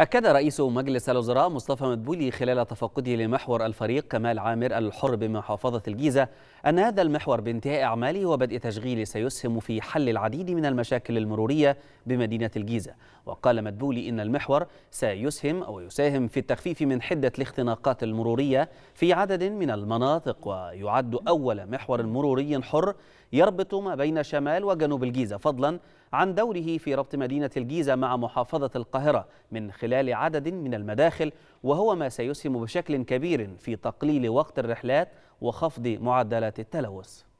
أكد رئيس مجلس الوزراء مصطفى مدبولي خلال تفقده لمحور الفريق كمال عامر الحر بمحافظة الجيزة أن هذا المحور بانتهاء أعماله وبدء تشغيله سيسهم في حل العديد من المشاكل المرورية بمدينة الجيزة وقال مدبولي إن المحور سيسهم أو يساهم في التخفيف من حدة الاختناقات المرورية في عدد من المناطق ويعد أول محور مروري حر يربط ما بين شمال وجنوب الجيزة فضلا عن دوره في ربط مدينة الجيزة مع محافظة القاهرة من خلال خلال عدد من المداخل وهو ما سيسهم بشكل كبير في تقليل وقت الرحلات وخفض معدلات التلوث